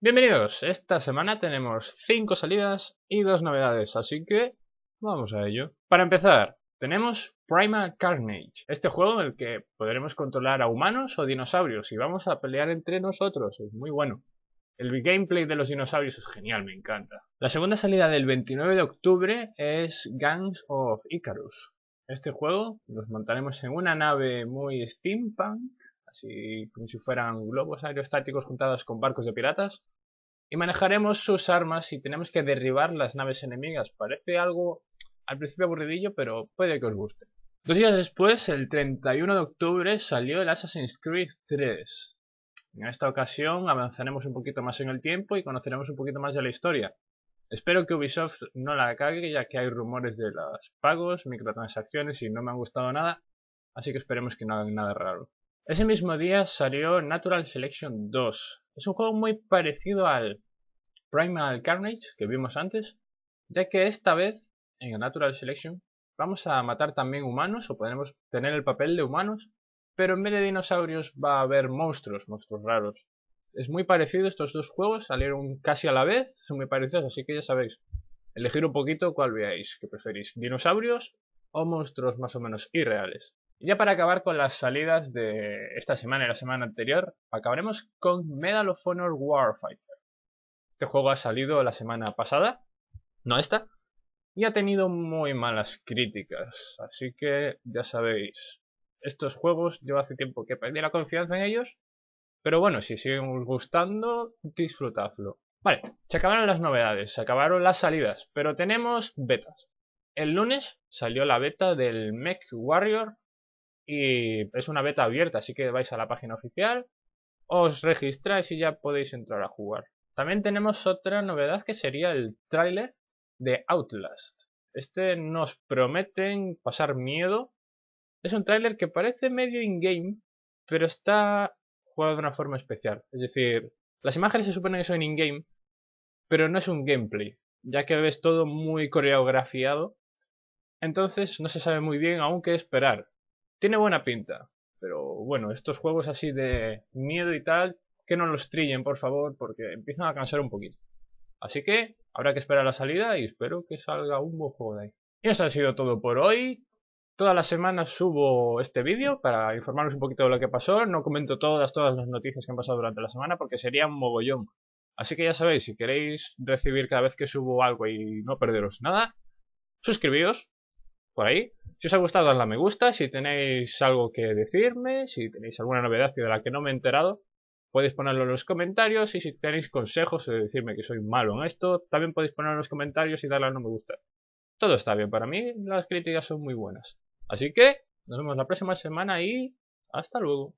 Bienvenidos, esta semana tenemos 5 salidas y 2 novedades, así que vamos a ello. Para empezar, tenemos Primal Carnage, este juego en el que podremos controlar a humanos o dinosaurios y vamos a pelear entre nosotros, es muy bueno. El gameplay de los dinosaurios es genial, me encanta. La segunda salida del 29 de octubre es Gangs of Icarus. Este juego nos montaremos en una nave muy steampunk así como si fueran globos aerostáticos juntados con barcos de piratas, y manejaremos sus armas y tenemos que derribar las naves enemigas. Parece algo al principio aburridillo, pero puede que os guste. Dos días después, el 31 de octubre, salió el Assassin's Creed 3. En esta ocasión avanzaremos un poquito más en el tiempo y conoceremos un poquito más de la historia. Espero que Ubisoft no la cague, ya que hay rumores de los pagos, microtransacciones y no me han gustado nada, así que esperemos que no hagan nada raro. Ese mismo día salió Natural Selection 2. Es un juego muy parecido al Primal Carnage que vimos antes, ya que esta vez en Natural Selection vamos a matar también humanos o podremos tener el papel de humanos, pero en vez de dinosaurios va a haber monstruos, monstruos raros. Es muy parecido estos dos juegos, salieron casi a la vez, son muy parecidos, así que ya sabéis, elegir un poquito cuál veáis, que preferís, dinosaurios o monstruos más o menos irreales. Y ya para acabar con las salidas de esta semana y la semana anterior, acabaremos con Medal of Honor Warfighter. Este juego ha salido la semana pasada, no esta, y ha tenido muy malas críticas, así que ya sabéis, estos juegos yo hace tiempo que perdí la confianza en ellos, pero bueno, si siguen gustando, disfrutadlo. Vale, se acabaron las novedades, se acabaron las salidas, pero tenemos betas. El lunes salió la beta del Mech Warrior y es una beta abierta, así que vais a la página oficial, os registráis y ya podéis entrar a jugar. También tenemos otra novedad que sería el tráiler de Outlast. Este nos prometen pasar miedo. Es un tráiler que parece medio in-game, pero está jugado de una forma especial. Es decir, las imágenes se suponen que son in-game, pero no es un gameplay, ya que ves todo muy coreografiado. Entonces no se sabe muy bien aún qué esperar tiene buena pinta. Pero bueno, estos juegos así de miedo y tal, que no los trillen, por favor, porque empiezan a cansar un poquito. Así que habrá que esperar la salida y espero que salga un buen juego de ahí. Y eso ha sido todo por hoy. Todas las semanas subo este vídeo para informaros un poquito de lo que pasó. No comento todas, todas las noticias que han pasado durante la semana porque sería un mogollón. Así que ya sabéis, si queréis recibir cada vez que subo algo y no perderos nada, suscribíos, por ahí. Si os ha gustado, dadle a me gusta. Si tenéis algo que decirme, si tenéis alguna novedad de la que no me he enterado, podéis ponerlo en los comentarios. Y si tenéis consejos de decirme que soy malo en esto, también podéis ponerlo en los comentarios y darle a no me gusta. Todo está bien para mí, las críticas son muy buenas. Así que, nos vemos la próxima semana y hasta luego.